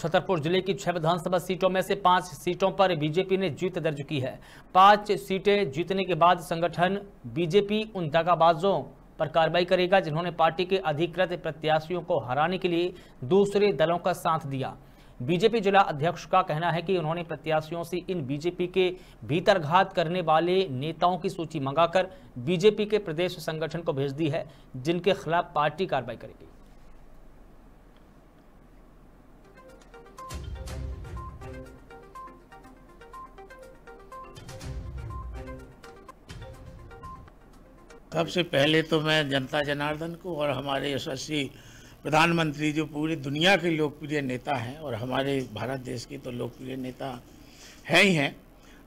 छतरपुर जिले की छह विधानसभा सीटों में से पांच सीटों पर बीजेपी ने जीत दर्ज की है पांच सीटें जीतने के बाद संगठन बीजेपी उन दगाबाजों पर कार्रवाई करेगा जिन्होंने पार्टी के अधिकृत प्रत्याशियों को हराने के लिए दूसरे दलों का साथ दिया बीजेपी जिला अध्यक्ष का कहना है कि उन्होंने प्रत्याशियों से इन बीजेपी के भीतरघात करने वाले नेताओं की सूची मंगाकर बीजेपी के प्रदेश संगठन को भेज दी है जिनके खिलाफ पार्टी कार्रवाई करेगी सबसे पहले तो मैं जनता जनार्दन को और हमारे यशस्वी प्रधानमंत्री जो पूरी दुनिया के लोकप्रिय नेता हैं और हमारे भारत देश के तो लोकप्रिय नेता हैं ही हैं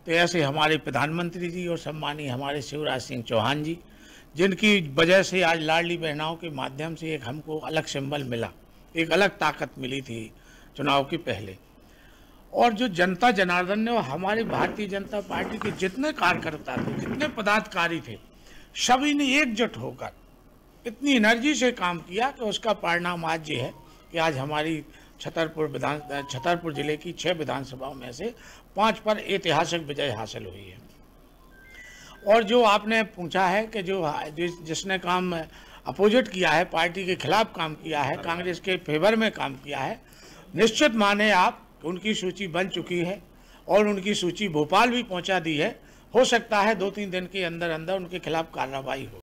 तो ऐसे हमारे प्रधानमंत्री जी और सम्मानी हमारे शिवराज सिंह चौहान जी जिनकी वजह से आज लाडली बहनाओं के माध्यम से एक हमको अलग सिंबल मिला एक अलग ताकत मिली थी चुनाव के पहले और जो जनता जनार्दन ने और हमारे भारतीय जनता पार्टी के जितने कार्यकर्ता थे जितने पदाधिकारी थे सभी ने एकजुट होकर इतनी एनर्जी से काम किया कि उसका परिणाम आज ये है कि आज हमारी छतरपुर विधान छतरपुर जिले की छः विधानसभाओं में से पांच पर ऐतिहासिक विजय हासिल हुई है और जो आपने पूछा है कि जो जिस, जिसने काम अपोजिट किया है पार्टी के खिलाफ काम किया है कांग्रेस के फेवर में काम किया है निश्चित माने आप उनकी सूची बन चुकी है और उनकी सूची भोपाल भी पहुंचा दी है हो सकता है दो तीन दिन के अंदर अंदर उनके खिलाफ कार्रवाई हो